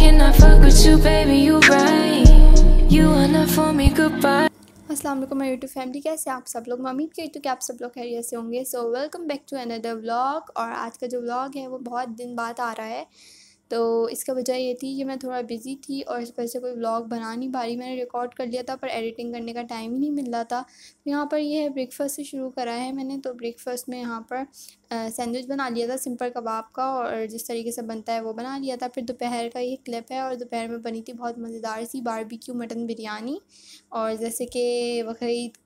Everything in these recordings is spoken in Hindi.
cannot fuck with you, baby, you right. You are not for me, goodbye. Aslam मेरी यूट्यूब फैमिली कैसे आप सब लोग मैं उम्मीद करती हूँ कि आप सब लोग खैरियत से होंगे so welcome back to another vlog और आज का जो व्लॉग है वो बहुत दिन बाद आ रहा है तो इसका वजह ये थी कि मैं थोड़ा बिज़ी थी और इस वजह से कोई व्लॉग बना नहीं पा रही मैंने रिकॉर्ड कर लिया था पर एडिटिंग करने का टाइम ही नहीं मिल रहा था तो यहाँ पर ये है ब्रेकफास्ट से शुरू करा है मैंने तो ब्रेकफास्ट में यहाँ पर सैंडविच बना लिया था सिंपल कबाब का और जिस तरीके से बनता है वो बना लिया था फिर दोपहर का ये क्लिप है और दोपहर में बनी थी बहुत मज़ेदार सी बारबेक्यू मटन बिरयानी और जैसे कि बकरीद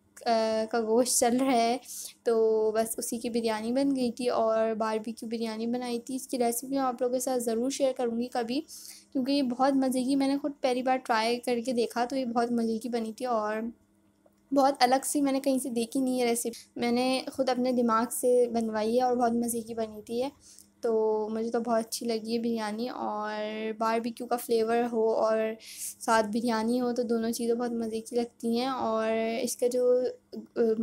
का गोश्त चल रहा है तो बस उसी की बिरयानी बन गई थी और बारबी की बिरयानी बनाई थी इसकी रेसिपी मैं आप लोगों के साथ ज़रूर शेयर करूँगी कभी क्योंकि ये बहुत मज़े की मैंने खुद पहली बार ट्राई करके देखा तो ये बहुत मज़े की बनी थी और बहुत अलग सी मैंने कहीं से देखी नहीं है रेसिपी मैंने खुद अपने दिमाग से बनवाई है और बहुत मज़े की बनी थी है तो मुझे तो बहुत अच्छी लगी है बिरयानी और बारबेक्यू का फ्लेवर हो और साथ बिरयानी हो तो दोनों चीज़ें बहुत मज़े की लगती हैं और इसका जो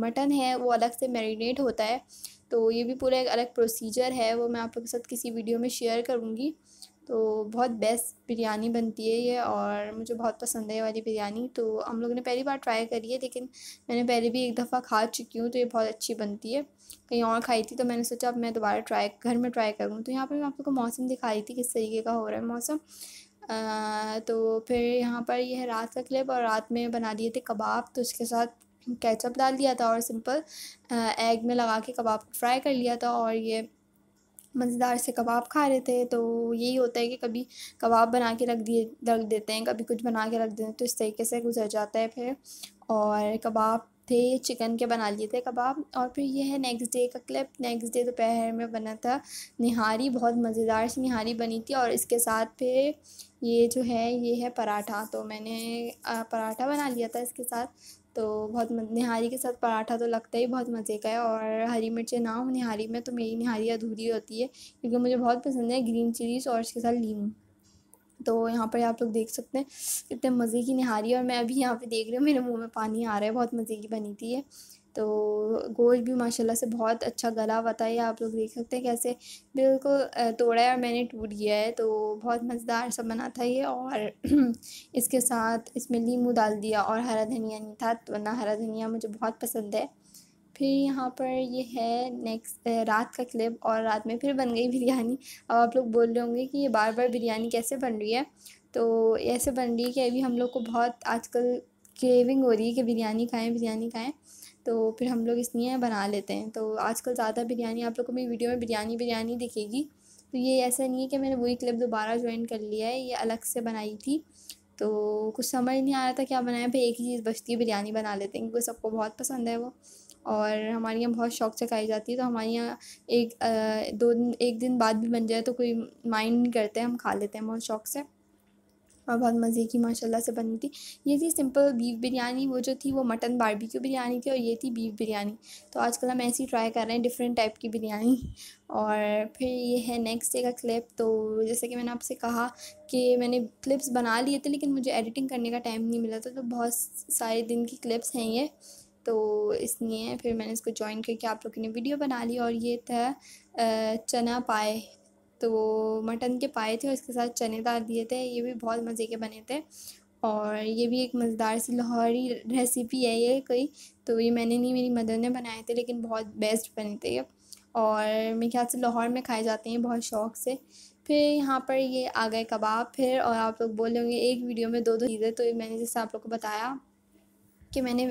मटन है वो अलग से मैरिनेट होता है तो ये भी पूरा एक अलग प्रोसीजर है वो मैं आप लोगों के साथ किसी वीडियो में शेयर करूँगी तो बहुत बेस्ट बिरयानी बनती है ये और मुझे बहुत पसंद है ये वाली बिरयानी तो हम लोगों ने पहली बार ट्राई करी है लेकिन मैंने पहले भी एक दफ़ा खा चुकी हूँ तो ये बहुत अच्छी बनती है कहीं और खाई थी तो मैंने सोचा अब मैं दोबारा ट्राई घर में ट्राई करूँ तो यहाँ पर मैं आप लोग को मौसम दिखा रही थी किस तरीके का हो रहा है मौसम आ, तो फिर यहाँ पर यह है रात का क्लिप और रात में बना दिए थे कबाब तो उसके साथ कैचअप डाल दिया था और सिंपल एग में लगा के कबाब को फ्राई कर लिया था और ये मज़ेदार से कबाब खा रहे थे तो यही होता है कि कभी कबाब बना के रख दिए रख देते हैं कभी कुछ बना के रख देते हैं तो इस तरीके से गुजर जाता है फिर और कबाब थे चिकन के बना लिए थे कबाब और फिर ये है नेक्स्ट डे का क्लिप नेक्स्ट डे दोपहर में बना था निहारी बहुत मज़ेदार सी निहारी बनी थी और इसके साथ फिर ये जो है ये है पराठा तो मैंने पराठा बना लिया था इसके साथ तो बहुत निहारी के साथ पराठा तो लगता ही बहुत मज़े का है और हरी मिर्चें ना हो निहारी में तो मेरी निहारी अधूरी होती है क्योंकि मुझे बहुत पसंद है ग्रीन चिलीज़ और इसके साथ लीम तो यहाँ पर आप लोग देख सकते हैं कितने मज़े की निहारी और मैं अभी यहाँ पे देख रही हूँ मेरे मुंह में पानी आ रहा है बहुत मज़े की बनी थी ये तो गोश भी माशाल्लाह से बहुत अच्छा गला हुआ था ये आप लोग देख सकते हैं कैसे बिल्कुल तोड़ा है और मैंने टूट गया है तो बहुत मज़ेदार सा बना था ये और इसके साथ इसमें नींबू डाल दिया और हरा धनिया नहीं था वरना हरा धनिया मुझे बहुत पसंद है फिर यहाँ पर ये है नेक्स्ट रात का क्लिप और रात में फिर बन गई बिरयानी अब आप लोग बोल रहे होंगे कि ये बार बार बिरयानी कैसे बन रही है तो ऐसे बन रही है कि अभी हम लोग को बहुत आजकल क्रेविंग हो रही है कि बिरयानी खाएं बिरयानी खाएं तो फिर हम लोग इसलिए बना लेते हैं तो आजकल ज़्यादा बिरयानी आप लोग को मेरी वीडियो में बिरयानी बिरयानी दिखेगी तो ये ऐसा नहीं है कि मैंने वही क्लिप दोबारा ज्वाइन कर लिया है ये अलग से बनाई थी तो कुछ समझ नहीं आ रहा था क्या बनाया फिर एक ही चीज़ बचती है बिरयानी बना लेते हैं क्योंकि सबको बहुत पसंद है वो और हमारे यहाँ बहुत शौक से खाई जाती है तो हमारे यहाँ एक दो दिन एक दिन बाद भी बन जाए तो कोई माइंड नहीं करते हम खा लेते हैं बहुत शौक से और बहुत मज़े की माशाल्लाह से बनी थी ये थी सिंपल बीफ बिरयानी वो जो थी वो मटन बारबेक्यू बिरयानी थी और ये थी बीफ बिरयानी तो आजकल हम ऐसी ट्राई कर रहे हैं डिफरेंट टाइप की बिरयानी और फिर ये है नेक्स्ट डे का क्लिप तो जैसे कि मैंने आपसे कहा कि मैंने क्लिप्स बना लिए थे लेकिन मुझे एडिटिंग करने का टाइम नहीं मिला था तो बहुत सारे दिन की क्लिप्स हैं ये तो इसलिए फिर मैंने इसको ज्वाइन करके आप लोगों ने वीडियो बना ली और ये था चना पाए तो वो मटन के पाए थे और इसके साथ चने दाल दिए थे ये भी बहुत मज़े के बने थे और ये भी एक मज़ेदार सी लाहौरी रेसिपी है ये कोई तो ये मैंने नहीं मेरी मदर ने बनाए थे लेकिन बहुत बेस्ट बने थे ये और मेरे ख्याल से लाहौर में खाए जाते हैं बहुत शौक से फिर यहाँ पर ये आ गए कबाब फिर और आप लोग बोल रहे होंगे एक वीडियो में दो दो चीज़ें तो मैंने जैसे आप लोग को बताया कि मैंने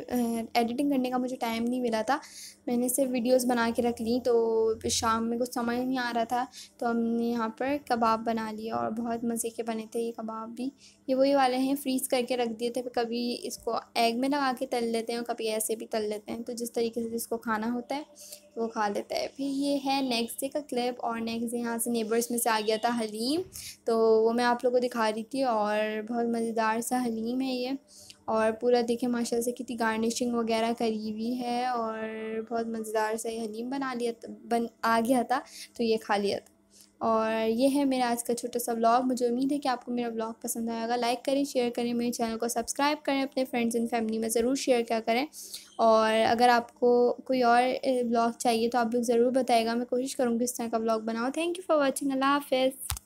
एडिटिंग करने का मुझे टाइम नहीं मिला था मैंने सिर्फ वीडियोस बना के रख ली तो शाम में कुछ समझ नहीं आ रहा था तो हमने यहाँ पर कबाब बना लिया और बहुत मज़े के बने थे ये कबाब भी ये वही वाले हैं फ्रीज़ करके रख दिए थे कभी इसको एग में लगा के तल लेते हैं और कभी ऐसे भी तल लेते हैं तो जिस तरीके से जिसको खाना होता है वो खा लेता है फिर ये है नेक्स्ट डे का क्लिप और नेक्स्ट डे यहाँ से नेबर्स में से आ गया था हलीम तो वो मैं आप लोगों को दिखा रही थी और बहुत मज़ेदार सा हलीम है ये और पूरा देखें माशाल्लाह से कितनी गार्निशिंग वगैरह करी हुई है और बहुत मज़ेदार सा ये हलीम बना लिया बन आ गया था तो ये खा लिया था और ये है मेरा आज का छोटा सा व्लॉग मुझे उम्मीद है कि आपको मेरा व्लॉग पसंद आएगा लाइक करें शेयर करें मेरे चैनल को सब्सक्राइब करें अपने फ्रेंड्स एंड फैमिली में ज़रूर शेयर क्या करें और अगर आपको कोई और व्लॉग चाहिए तो आप लोग ज़रूर बताएगा मैं कोशिश करूँगी इस तरह का व्लॉग बनाओ थैंक यू फॉर वॉचिंग अल्लाह हाफिज़